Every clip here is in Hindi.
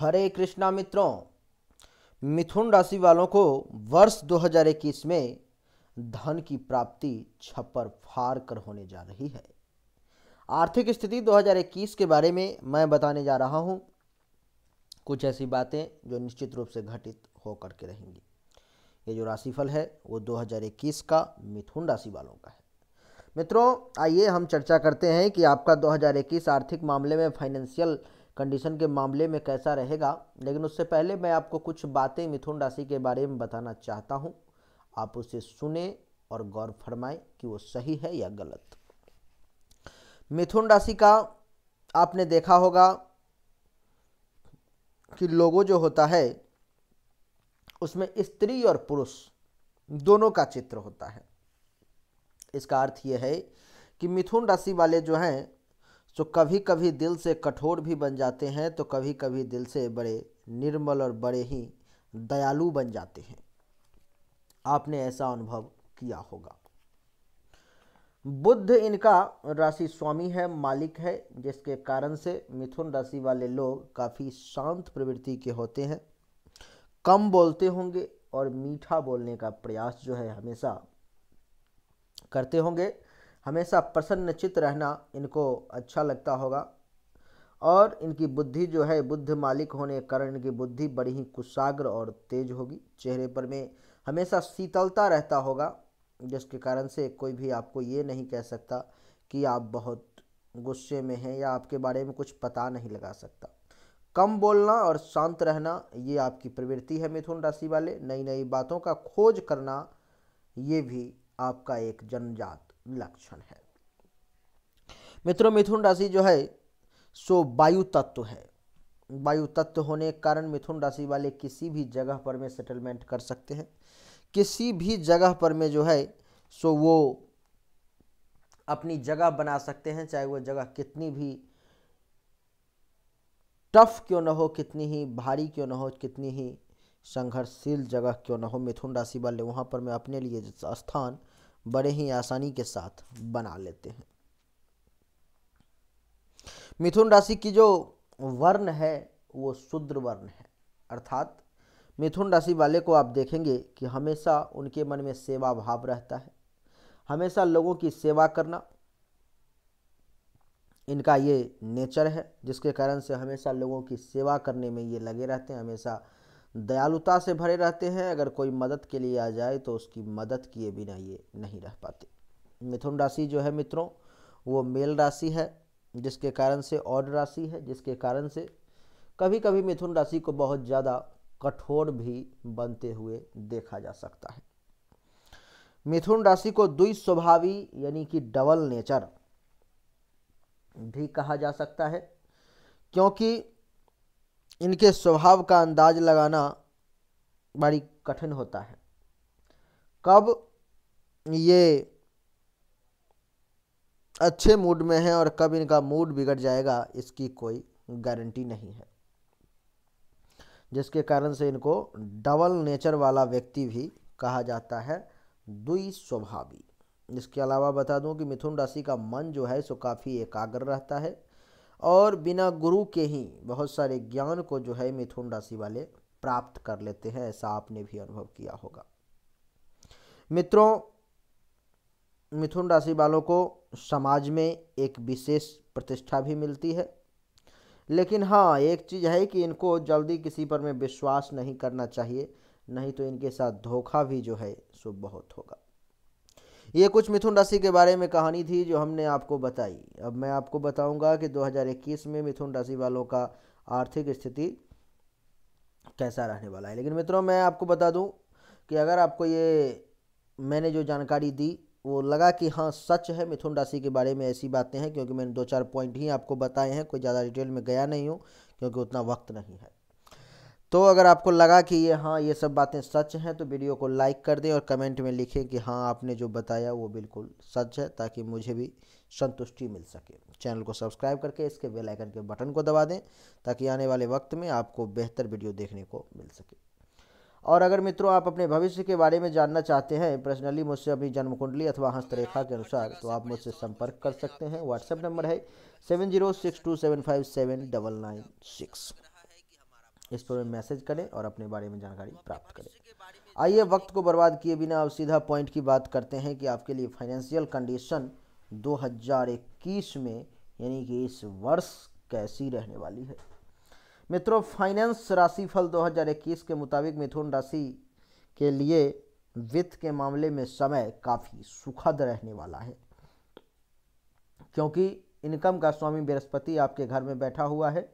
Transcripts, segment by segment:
हरे कृष्णा मित्रों मिथुन राशि वालों को वर्ष 2021 में धन की प्राप्ति छप्पर फार कर होने जा रही है आर्थिक स्थिति 2021 के बारे में मैं बताने जा रहा हूं कुछ ऐसी बातें जो निश्चित रूप से घटित होकर के रहेंगी ये जो राशिफल है वो 2021 का मिथुन राशि वालों का है मित्रों आइए हम चर्चा करते हैं कि आपका 2021 आर्थिक मामले में फाइनेंशियल कंडीशन के मामले में कैसा रहेगा लेकिन उससे पहले मैं आपको कुछ बातें मिथुन राशि के बारे में बताना चाहता हूँ आप उसे सुने और गौर फरमाएं कि वो सही है या गलत मिथुन राशि का आपने देखा होगा कि लोगों जो होता है उसमें स्त्री और पुरुष दोनों का चित्र होता है इसका अर्थ यह है कि मिथुन राशि वाले जो हैं जो तो कभी कभी दिल से कठोर भी बन जाते हैं तो कभी कभी दिल से बड़े निर्मल और बड़े ही दयालु बन जाते हैं आपने ऐसा अनुभव किया होगा बुद्ध इनका राशि स्वामी है मालिक है जिसके कारण से मिथुन राशि वाले लोग काफ़ी शांत प्रवृत्ति के होते हैं कम बोलते होंगे और मीठा बोलने का प्रयास जो है हमेशा करते होंगे हमेशा प्रसन्नचित रहना इनको अच्छा लगता होगा और इनकी बुद्धि जो है बुद्ध मालिक होने के कारण इनकी बुद्धि बड़ी ही कुशाग्र और तेज होगी चेहरे पर में हमेशा शीतलता रहता होगा जिसके कारण से कोई भी आपको ये नहीं कह सकता कि आप बहुत गुस्से में हैं या आपके बारे में कुछ पता नहीं लगा सकता कम बोलना और शांत रहना ये आपकी प्रवृत्ति है मिथुन राशि वाले नई नई बातों का खोज करना ये भी आपका एक जनजात लक्षण है मित्रों मिथुन राशि जो है सो वायु तत्व है वायु तत्व होने के कारण मिथुन राशि वाले किसी भी जगह पर में सेटलमेंट कर सकते हैं किसी भी जगह पर में जो है सो वो अपनी जगह बना सकते हैं चाहे वो जगह कितनी भी टफ क्यों ना हो कितनी ही भारी क्यों ना हो कितनी ही संघर्षशील जगह क्यों ना हो मिथुन राशि वाले वहाँ पर मैं अपने लिए स्थान बड़े ही आसानी के साथ बना लेते हैं मिथुन राशि की जो वर्ण है वो शुद्र वर्ण है अर्थात मिथुन राशि वाले को आप देखेंगे कि हमेशा उनके मन में सेवा भाव रहता है हमेशा लोगों की सेवा करना इनका ये नेचर है जिसके कारण से हमेशा लोगों की सेवा करने में ये लगे रहते हैं हमेशा दयालुता से भरे रहते हैं अगर कोई मदद के लिए आ जाए तो उसकी मदद किए बिना ये नहीं रह पाते मिथुन राशि जो है मित्रों वो मेल राशि है जिसके कारण से और राशि है जिसके कारण से कभी कभी मिथुन राशि को बहुत ज़्यादा कठोर भी बनते हुए देखा जा सकता है मिथुन राशि को द्वि स्वभावी यानी कि डबल नेचर भी कहा जा सकता है क्योंकि इनके स्वभाव का अंदाज लगाना बड़ी कठिन होता है कब ये अच्छे मूड में हैं और कब इनका मूड बिगड़ जाएगा इसकी कोई गारंटी नहीं है जिसके कारण से इनको डबल नेचर वाला व्यक्ति भी कहा जाता है दुई स्वभावी इसके अलावा बता दूं कि मिथुन राशि का मन जो है सो काफ़ी एकाग्र रहता है और बिना गुरु के ही बहुत सारे ज्ञान को जो है मिथुन राशि वाले प्राप्त कर लेते हैं ऐसा आपने भी अनुभव किया होगा मित्रों मिथुन राशि वालों को समाज में एक विशेष प्रतिष्ठा भी मिलती है लेकिन हाँ एक चीज़ है कि इनको जल्दी किसी पर में विश्वास नहीं करना चाहिए नहीं तो इनके साथ धोखा भी जो है सो बहुत होगा ये कुछ मिथुन राशि के बारे में कहानी थी जो हमने आपको बताई अब मैं आपको बताऊंगा कि 2021 में मिथुन राशि वालों का आर्थिक स्थिति कैसा रहने वाला है लेकिन मित्रों मैं आपको बता दूं कि अगर आपको ये मैंने जो जानकारी दी वो लगा कि हाँ सच है मिथुन राशि के बारे में ऐसी बातें हैं क्योंकि मैंने दो चार पॉइंट ही आपको बताए हैं कोई ज़्यादा डिटेल में गया नहीं हूँ क्योंकि उतना वक्त नहीं है तो अगर आपको लगा कि ये हाँ ये सब बातें सच हैं तो वीडियो को लाइक कर दें और कमेंट में लिखें कि हाँ आपने जो बताया वो बिल्कुल सच है ताकि मुझे भी संतुष्टि मिल सके चैनल को सब्सक्राइब करके इसके बेल आइकन के बटन को दबा दें ताकि आने वाले वक्त में आपको बेहतर वीडियो देखने को मिल सके और अगर मित्रों आप अपने भविष्य के बारे में जानना चाहते हैं पर्सनली मुझसे अपनी जन्म कुंडली अथवा हस्तरेखा के अनुसार तो आप मुझसे संपर्क कर सकते हैं व्हाट्सएप नंबर है seven zero six two seven five seven double nine six इस पर मैसेज करें और अपने बारे में जानकारी प्राप्त करें आइए वक्त को बर्बाद किए बिना अब सीधा पॉइंट की बात करते हैं कि आपके लिए फाइनेंशियल कंडीशन 2021 में यानी कि इस वर्ष कैसी रहने वाली है मित्रों फाइनेंस राशिफल 2021 के मुताबिक मिथुन राशि के लिए वित्त के मामले में समय काफ़ी सुखद रहने वाला है क्योंकि इनकम का स्वामी बृहस्पति आपके घर में बैठा हुआ है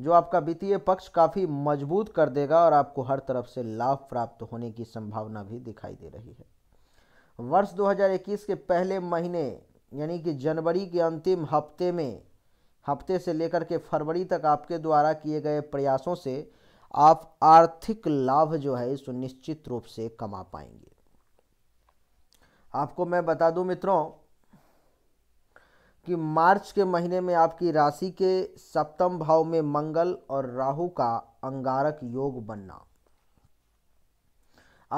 जो आपका वित्तीय पक्ष काफ़ी मजबूत कर देगा और आपको हर तरफ से लाभ प्राप्त होने की संभावना भी दिखाई दे रही है वर्ष 2021 के पहले महीने यानी कि जनवरी के अंतिम हफ्ते में हफ्ते से लेकर के फरवरी तक आपके द्वारा किए गए प्रयासों से आप आर्थिक लाभ जो है सुनिश्चित रूप से कमा पाएंगे आपको मैं बता दूं मित्रों कि मार्च के महीने में आपकी राशि के सप्तम भाव में मंगल और राहु का अंगारक योग बनना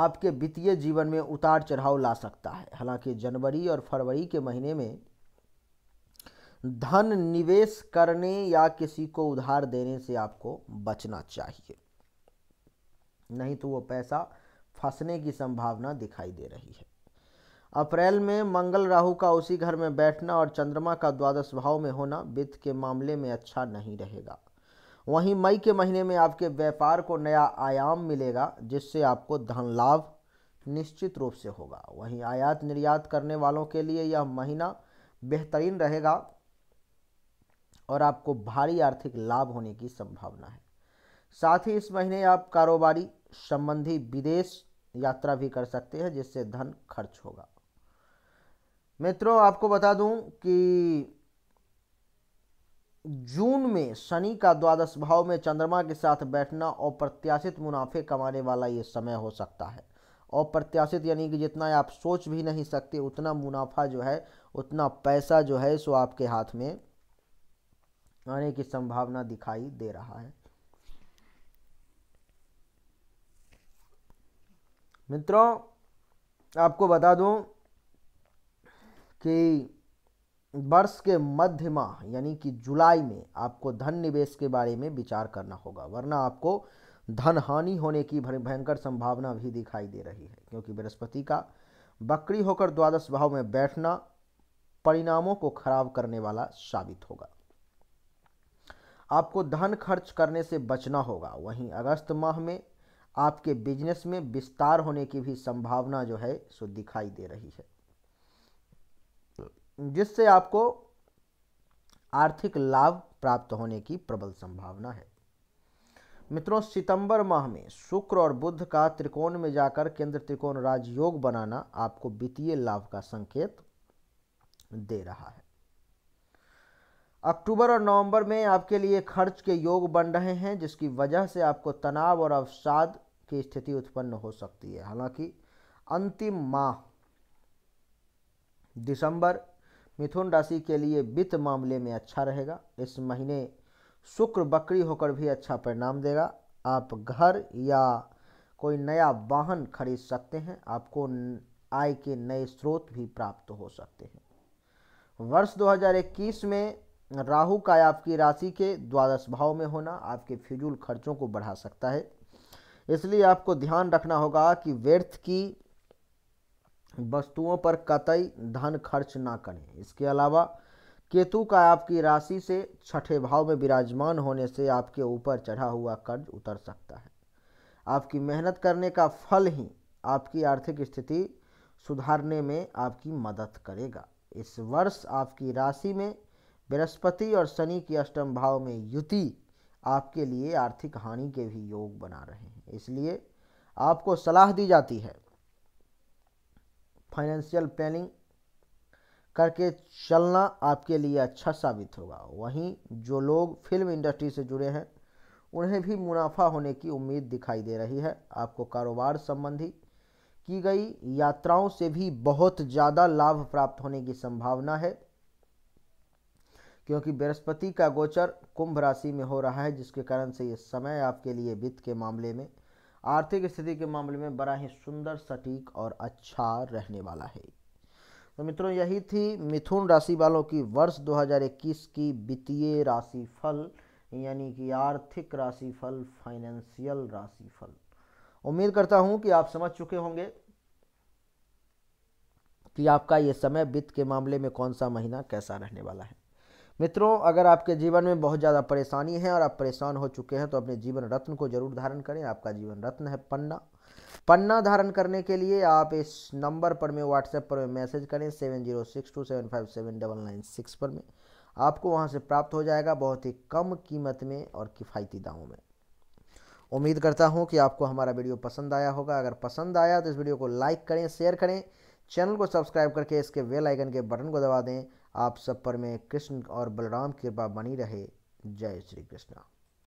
आपके वित्तीय जीवन में उतार चढ़ाव ला सकता है हालांकि जनवरी और फरवरी के महीने में धन निवेश करने या किसी को उधार देने से आपको बचना चाहिए नहीं तो वो पैसा फंसने की संभावना दिखाई दे रही है अप्रैल में मंगल राहु का उसी घर में बैठना और चंद्रमा का द्वादश भाव में होना वित्त के मामले में अच्छा नहीं रहेगा वहीं मई के महीने में आपके व्यापार को नया आयाम मिलेगा जिससे आपको धन लाभ निश्चित रूप से होगा वहीं आयात निर्यात करने वालों के लिए यह महीना बेहतरीन रहेगा और आपको भारी आर्थिक लाभ होने की संभावना है साथ ही इस महीने आप कारोबारी संबंधी विदेश यात्रा भी कर सकते हैं जिससे धन खर्च होगा मित्रों आपको बता दूं कि जून में शनि का द्वादश भाव में चंद्रमा के साथ बैठना और प्रत्याशित मुनाफे कमाने वाला ये समय हो सकता है और प्रत्याशित यानी कि जितना आप सोच भी नहीं सकते उतना मुनाफा जो है उतना पैसा जो है सो आपके हाथ में आने की संभावना दिखाई दे रहा है मित्रों आपको बता दूं कि वर्ष के मध्य माह यानी कि जुलाई में आपको धन निवेश के बारे में विचार करना होगा वरना आपको धन हानि होने की भयंकर संभावना भी दिखाई दे रही है क्योंकि बृहस्पति का बकरी होकर द्वादश भाव में बैठना परिणामों को खराब करने वाला साबित होगा आपको धन खर्च करने से बचना होगा वहीं अगस्त माह में आपके बिजनेस में विस्तार होने की भी संभावना जो है सो दिखाई दे रही है जिससे आपको आर्थिक लाभ प्राप्त होने की प्रबल संभावना है मित्रों सितंबर माह में शुक्र और बुध का त्रिकोण में जाकर केंद्र त्रिकोण राजयोग बनाना आपको वित्तीय लाभ का संकेत दे रहा है अक्टूबर और नवंबर में आपके लिए खर्च के योग बन रहे हैं जिसकी वजह से आपको तनाव और अवसाद की स्थिति उत्पन्न हो सकती है हालांकि अंतिम माह दिसंबर मिथुन राशि के लिए वित्त मामले में अच्छा रहेगा इस महीने शुक्र बकरी होकर भी अच्छा परिणाम देगा आप घर या कोई नया वाहन खरीद सकते हैं आपको आय के नए स्रोत भी प्राप्त हो सकते हैं वर्ष 2021 में राहु का आपकी राशि के द्वादश भाव में होना आपके फिजूल खर्चों को बढ़ा सकता है इसलिए आपको ध्यान रखना होगा कि व्यर्थ की वस्तुओं पर कतई धन खर्च ना करें इसके अलावा केतु का आपकी राशि से छठे भाव में विराजमान होने से आपके ऊपर चढ़ा हुआ कर्ज उतर सकता है आपकी मेहनत करने का फल ही आपकी आर्थिक स्थिति सुधारने में आपकी मदद करेगा इस वर्ष आपकी राशि में बृहस्पति और शनि की अष्टम भाव में युति आपके लिए आर्थिक हानि के भी योग बना रहे हैं इसलिए आपको सलाह दी जाती है फाइनेंशियल प्लानिंग करके चलना आपके लिए अच्छा साबित होगा वहीं जो लोग फिल्म इंडस्ट्री से जुड़े हैं उन्हें भी मुनाफा होने की उम्मीद दिखाई दे रही है आपको कारोबार संबंधी की गई यात्राओं से भी बहुत ज़्यादा लाभ प्राप्त होने की संभावना है क्योंकि बृहस्पति का गोचर कुंभ राशि में हो रहा है जिसके कारण से ये समय आपके लिए वित्त के मामले में आर्थिक स्थिति के मामले में बड़ा ही सुंदर सटीक और अच्छा रहने वाला है तो मित्रों यही थी मिथुन राशि वालों की वर्ष 2021 की वित्तीय राशि फल यानी कि आर्थिक राशि फल फाइनेंशियल राशि फल उम्मीद करता हूं कि आप समझ चुके होंगे कि आपका ये समय वित्त के मामले में कौन सा महीना कैसा रहने वाला है मित्रों अगर आपके जीवन में बहुत ज़्यादा परेशानी है और आप परेशान हो चुके हैं तो अपने जीवन रत्न को जरूर धारण करें आपका जीवन रत्न है पन्ना पन्ना धारण करने के लिए आप इस नंबर पर में व्हाट्सएप पर में मैसेज करें seven zero six two seven five seven double nine six पर में आपको वहाँ से प्राप्त हो जाएगा बहुत ही कम कीमत में और किफ़ायती दामों में उम्मीद करता हूँ कि आपको हमारा वीडियो पसंद आया होगा अगर पसंद आया तो इस वीडियो को लाइक करें शेयर करें चैनल को सब्सक्राइब करके इसके वेल आइकन के बटन को दबा दें आप सब पर में कृष्ण और बलराम कृपा बनी रहे जय श्री कृष्णा